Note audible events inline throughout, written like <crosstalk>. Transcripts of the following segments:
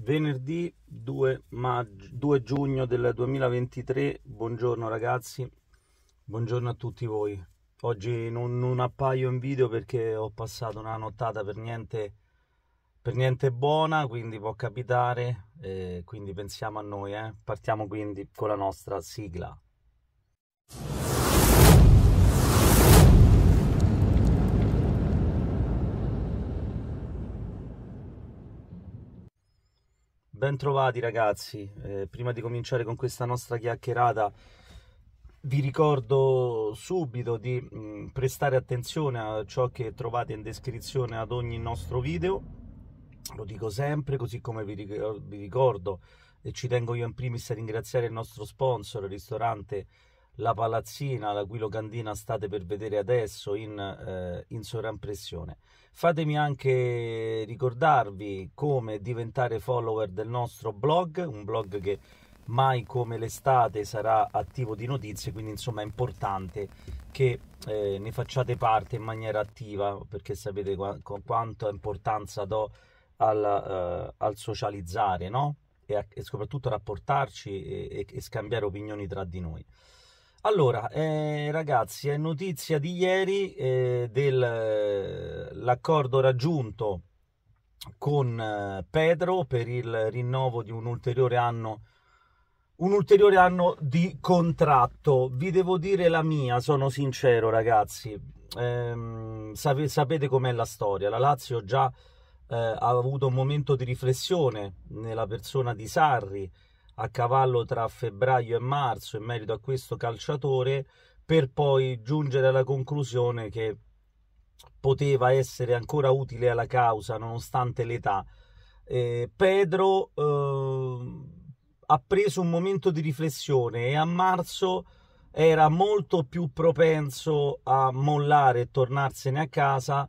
Venerdì 2, maggio, 2 giugno del 2023, buongiorno ragazzi, buongiorno a tutti voi. Oggi non, non appaio in video perché ho passato una nottata per niente, per niente buona, quindi può capitare, eh, quindi pensiamo a noi, eh. partiamo quindi con la nostra sigla. Bentrovati ragazzi, eh, prima di cominciare con questa nostra chiacchierata vi ricordo subito di mh, mm, prestare attenzione a ciò che trovate in descrizione ad ogni nostro video, lo dico sempre, così come vi, ricordo, vi ricordo e ci tengo io in primis a ringraziare il nostro sponsor, il ristorante la palazzina, la cui Candina state per vedere adesso in, eh, in sovraimpressione. Fatemi anche ricordarvi come diventare follower del nostro blog, un blog che mai come l'estate sarà attivo di notizie, quindi insomma è importante che eh, ne facciate parte in maniera attiva perché sapete con quanta importanza do al, uh, al socializzare no? e, a- e, soprattutto rapportarci e-, e-, e scambiare opinioni tra di noi. Allora, eh, ragazzi, è notizia di ieri eh, dell'accordo eh, raggiunto con eh, Pedro per il rinnovo di un ulteriore anno un ulteriore anno di contratto. Vi devo dire la mia, sono sincero ragazzi, ehm, sap sapete com'è la storia. La Lazio già eh, ha avuto un momento di riflessione nella persona di Sarri, a cavallo tra febbraio e marzo in merito a questo calciatore per poi giungere alla conclusione che poteva essere ancora utile alla causa nonostante l'età. Eh, Pedro eh, ha preso un momento di riflessione e a marzo era molto più propenso a mollare e tornarsene a casa,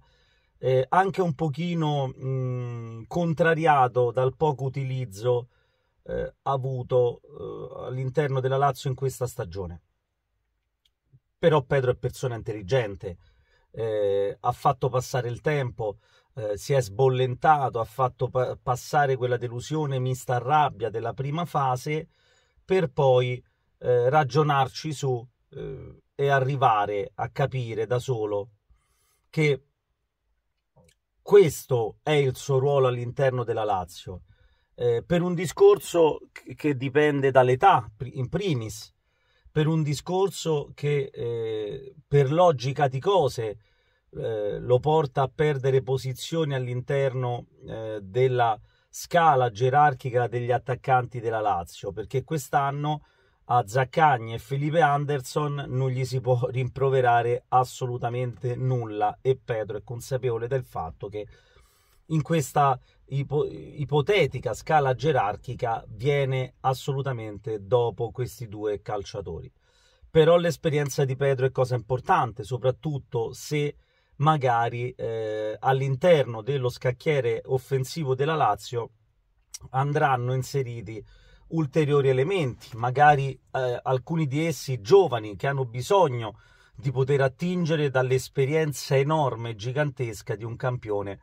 eh, anche un pochino mh, contrariato dal poco utilizzo eh, avuto eh, all'interno della Lazio in questa stagione. Però Pedro è persona intelligente, eh, ha fatto passare il tempo, eh, si è sbollentato, ha fatto pa- passare quella delusione mista a rabbia della prima fase per poi eh, ragionarci su eh, e arrivare a capire da solo che questo è il suo ruolo all'interno della Lazio eh, per un discorso che dipende dall'età, in primis, per un discorso che eh, per logica di cose eh, lo porta a perdere posizioni all'interno eh, della scala gerarchica degli attaccanti della Lazio, perché quest'anno a Zaccagni e Felipe Anderson non gli si può <laughs> rimproverare assolutamente nulla e Pedro è consapevole del fatto che in questa ipo- ipotetica scala gerarchica viene assolutamente dopo questi due calciatori. Però l'esperienza di Pedro è cosa importante, soprattutto se magari eh, all'interno dello scacchiere offensivo della Lazio andranno inseriti ulteriori elementi, magari eh, alcuni di essi giovani che hanno bisogno di poter attingere dall'esperienza enorme e gigantesca di un campione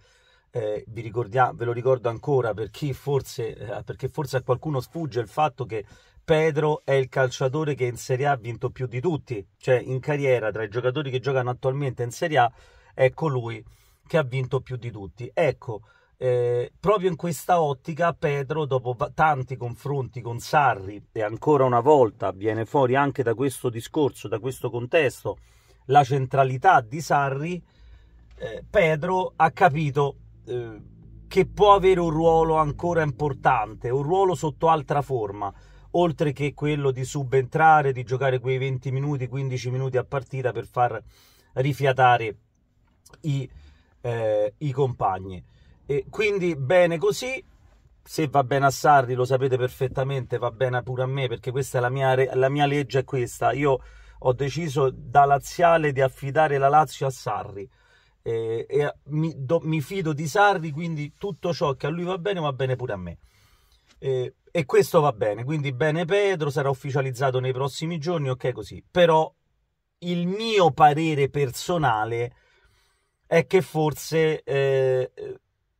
eh, vi ve lo ricordo ancora per forse, eh, perché forse a qualcuno sfugge il fatto che Pedro è il calciatore che in Serie A ha vinto più di tutti, cioè in carriera tra i giocatori che giocano attualmente in Serie A è colui che ha vinto più di tutti. Ecco, eh, proprio in questa ottica Pedro, dopo va- tanti confronti con Sarri e ancora una volta viene fuori anche da questo discorso, da questo contesto, la centralità di Sarri, eh, Pedro ha capito eh, che può avere un ruolo ancora importante, un ruolo sotto altra forma, oltre che quello di subentrare, di giocare quei 20 minuti, 15 minuti a partita per far rifiatare i, eh, i compagni. E quindi bene così, se va bene a Sarri lo sapete perfettamente, va bene pure a me perché questa è la mia, la mia legge, è questa. Io ho deciso da laziale di affidare la Lazio a Sarri e, e mi, do, mi, fido di Sarri, quindi tutto ciò che a lui va bene va bene pure a me. E, e questo va bene, quindi bene Pedro, sarà ufficializzato nei prossimi giorni, ok così. Però il mio parere personale è che forse eh,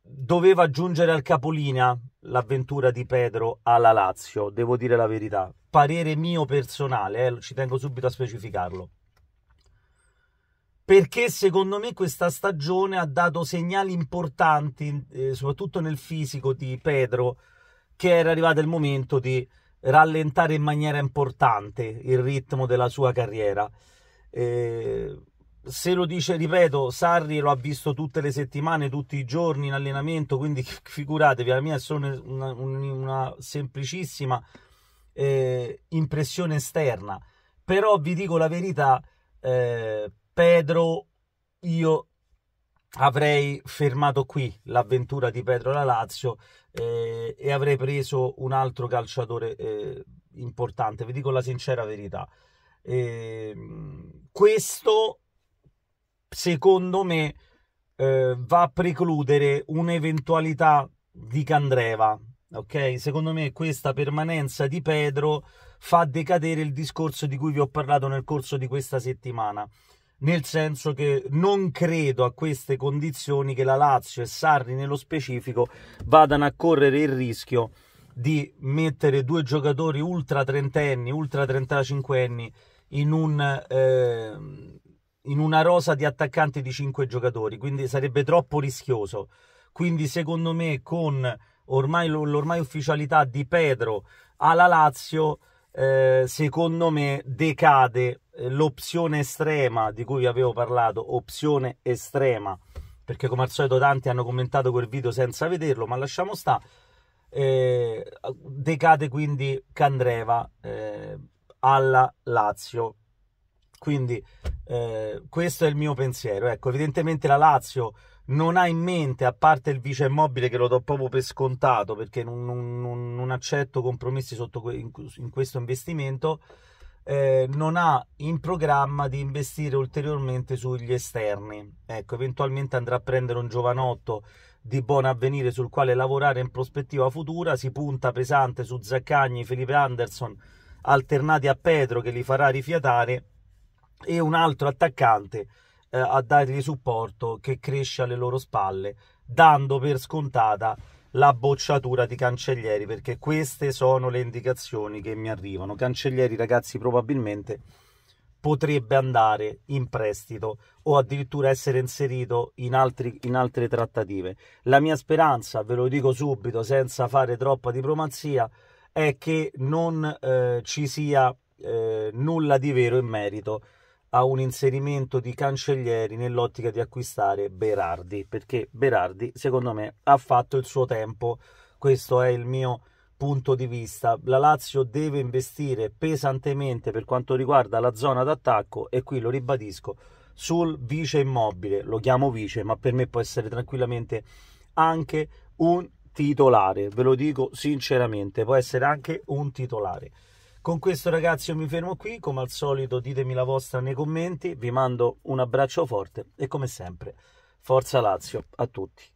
doveva giungere al capolinea l'avventura di Pedro alla Lazio, devo dire la verità. Parere mio personale, eh, ci tengo subito a specificarlo perché secondo me questa stagione ha dato segnali importanti, eh, soprattutto nel fisico di Pedro, che era arrivato il momento di rallentare in maniera importante il ritmo della sua carriera. Eh, se lo dice, ripeto, Sarri lo ha visto tutte le settimane, tutti i giorni in allenamento, quindi <laughs> figuratevi, la mia è solo una, una semplicissima eh, impressione esterna. Però vi dico la verità, eh, Pedro, io avrei fermato qui l'avventura di Pedro alla Lazio eh, e avrei preso un altro calciatore eh, importante, vi dico la sincera verità. Eh, questo, secondo me, eh, va a precludere un'eventualità di Candreva, ok? Secondo me questa permanenza di Pedro fa decadere il discorso di cui vi ho parlato nel corso di questa settimana nel senso che non credo a queste condizioni che la Lazio e Sarri nello specifico vadano a correre il rischio di mettere due giocatori ultra trentenni, ultra trentacinquenni in, un, eh, in una rosa di attaccanti di cinque giocatori, quindi sarebbe troppo rischioso. Quindi secondo me con ormai, l'ormai ufficialità di Pedro alla Lazio eh, secondo me decade eh, l'opzione estrema di cui vi avevo parlato, opzione estrema, perché come al solito tanti hanno commentato quel video senza vederlo, ma lasciamo sta. Eh, decade quindi Candreva eh, alla Lazio. Quindi eh, questo è il mio pensiero. Ecco, evidentemente la Lazio non ha in mente, a parte il vice immobile che lo do proprio per scontato perché non, non, non accetto compromessi sotto in, in questo investimento, eh, non ha in programma di investire ulteriormente sugli esterni. Ecco, eventualmente andrà a prendere un giovanotto di buon avvenire sul quale lavorare in prospettiva futura, si punta pesante su Zaccagni, Felipe Anderson, alternati a Pedro che li farà rifiatare, e un altro attaccante eh, a dargli supporto che cresce alle loro spalle, dando per scontata la bocciatura di Cancellieri, perché queste sono le indicazioni che mi arrivano. Cancellieri, ragazzi, probabilmente potrebbe andare in prestito o addirittura essere inserito in, altri, in altre trattative. La mia speranza, ve lo dico subito, senza fare troppa diplomazia, è che non eh, ci sia eh, nulla di vero in merito a un inserimento di Cancellieri nell'ottica di acquistare Berardi, perché Berardi secondo me ha fatto il suo tempo, questo è il mio punto di vista. La Lazio deve investire pesantemente per quanto riguarda la zona d'attacco e qui lo ribadisco sul vice immobile, lo chiamo vice, ma per me può essere tranquillamente anche un titolare, ve lo dico sinceramente, può essere anche un titolare. Con questo ragazzi io mi fermo qui, come al solito ditemi la vostra nei commenti, vi mando un abbraccio forte e come sempre forza Lazio a tutti.